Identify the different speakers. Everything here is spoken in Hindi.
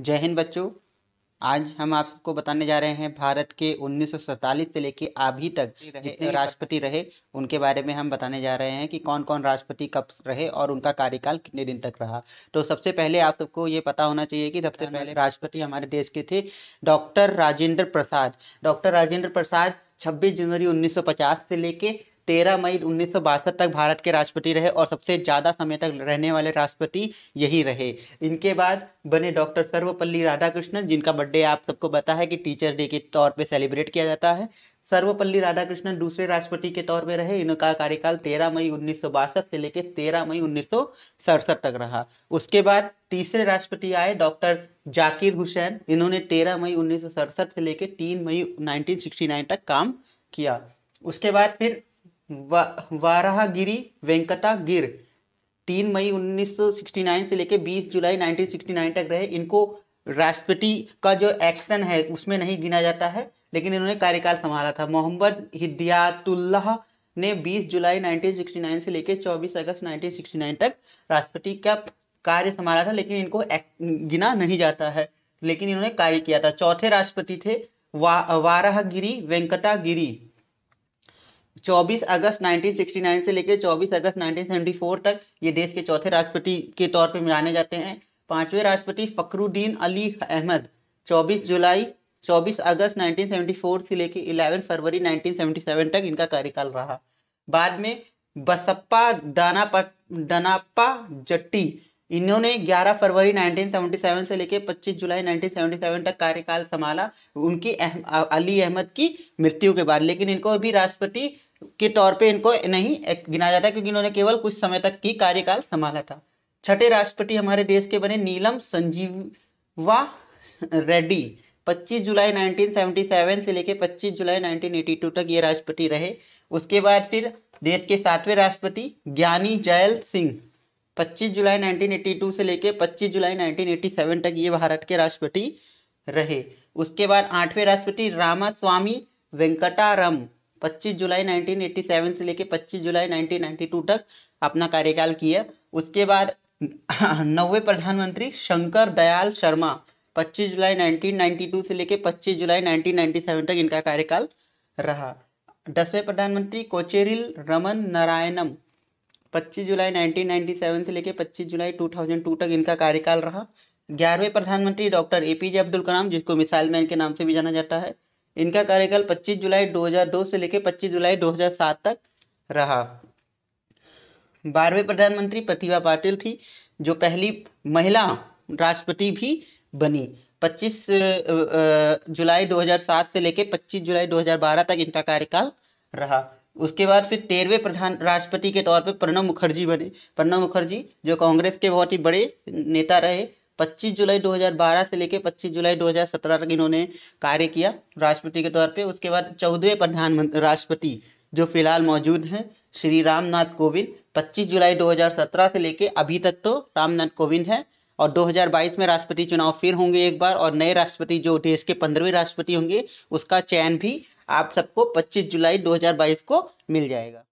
Speaker 1: जय हिंद बच्चों आज हम आप सबको बताने जा रहे हैं भारत के उन्नीस से लेके अभी तक राष्ट्रपति रहे उनके बारे में हम बताने जा रहे हैं कि कौन कौन राष्ट्रपति कब रहे और उनका कार्यकाल कितने दिन तक रहा तो सबसे पहले आप सबको ये पता होना चाहिए कि सबसे पहले राष्ट्रपति हमारे देश के थे डॉक्टर राजेंद्र प्रसाद डॉक्टर राजेंद्र प्रसाद छब्बीस जनवरी उन्नीस से लेके तेरह मई उन्नीस तक भारत के राष्ट्रपति रहे और सबसे ज़्यादा समय तक रहने वाले राष्ट्रपति यही रहे इनके बाद बने डॉक्टर सर्वपल्ली राधाकृष्णन जिनका बर्थडे आप सबको पता है कि टीचर डे के तौर पे सेलिब्रेट किया जाता है सर्वपल्ली राधाकृष्णन दूसरे राष्ट्रपति के तौर पर रहे इनका कार्यकाल 13 मई उन्नीस से लेकर 13 मई उन्नीस तक रहा उसके बाद तीसरे राष्ट्रपति आए डॉक्टर जाकिर हुसैन इन्होंने 13 मई उन्नीस से लेकर 3 मई 1969 तक काम किया उसके बाद फिर वा, वाराहगिरी वेंकटा गिर तीन मई 1969 से लेकर 20 जुलाई 1969 तक रहे इनको राष्ट्रपति का जो एक्शन है उसमें नहीं गिना जाता है लेकिन इन्होंने कार्यकाल संभाला था मोहम्मद हिदयातुल्लाह ने 20 जुलाई 1969 से लेकर 24 अगस्त 1969 तक राष्ट्रपति का कार्य संभाला था लेकिन इनको गिना नहीं जाता है लेकिन इन्होंने कार्य किया था चौथे राष्ट्रपति थे वा वाराहगिरी गिरी 24 अगस्त 1969 से लेकर 24 अगस्त 1974 तक ये देश के चौथे राष्ट्रपति के तौर पर जाने जाते हैं पांचवें राष्ट्रपति फखरुद्दीन अली अहमद 24 जुलाई 24 अगस्त 1974 से लेकर 11 फरवरी 1977 तक इनका कार्यकाल रहा बाद में बसप्पा दानापा दानापा जट्टी इन्होंने 11 फरवरी 1977 से लेकर 25 जुलाई 1977 तक कार्यकाल संभाला उनकी अहम अली अहमद की मृत्यु के बाद लेकिन इनको अभी राष्ट्रपति के तौर पे इनको नहीं गिना जाता क्योंकि इन्होंने केवल कुछ समय तक की कार्यकाल संभाला था छठे राष्ट्रपति हमारे देश के बने नीलम संजीवा रेड्डी 25 जुलाई 1977 से लेकर 25 जुलाई 1982 तक ये राष्ट्रपति रहे उसके बाद फिर देश के सातवें राष्ट्रपति ज्ञानी जयल सिंह 25 जुलाई 1982 से लेके 25 जुलाई 1987 तक ये भारत के राष्ट्रपति रहे उसके बाद आठवें राष्ट्रपति रामा स्वामी वेंकटारम 25 जुलाई 1987 से लेके 25 जुलाई 1992 तक अपना कार्यकाल किया उसके बाद नौवे प्रधानमंत्री शंकर दयाल शर्मा 25 जुलाई 1992 से लेके 25 जुलाई 1997 तक इनका कार्यकाल रहा दसवें प्रधानमंत्री कोचेरिल रमन नारायणम 25 जुलाई 1997 से लेकर 25 जुलाई 2002 तक इनका कार्यकाल रहा ग्यारहवें प्रधानमंत्री doctor A P J Abdul Kalam जिसको मिसाइल मैन के नाम से भी जाना जाता है इनका कार्यकाल 25 जुलाई 2002 से लेकर 25 जुलाई 2007 तक रहा बारहवें प्रधानमंत्री प्रतिभा पाटिल थी जो पहली महिला राष्ट्रपति भी बनी 25 जुलाई 2007 से लेकर 25 जुलाई 2012 तक इनका कार्यकाल रहा उसके बाद फिर तेरहवें प्रधान राष्ट्रपति के तौर पे प्रणब मुखर्जी बने प्रणब मुखर्जी जो कांग्रेस के बहुत ही बड़े नेता रहे 25 जुलाई 2012 से लेकर 25 जुलाई 2017 तक इन्होंने कार्य किया राष्ट्रपति के तौर पे उसके बाद चौदहवें प्रधानमंत्री राष्ट्रपति जो फिलहाल मौजूद हैं श्री रामनाथ कोविंद 25 जुलाई 2017 से लेकर अभी तक तो रामनाथ कोविंद हैं और 2022 में राष्ट्रपति चुनाव फिर होंगे एक बार और नए राष्ट्रपति जो देश के पंद्रहवें राष्ट्रपति होंगे उसका चयन भी आप सबको 25 जुलाई 2022 को मिल जाएगा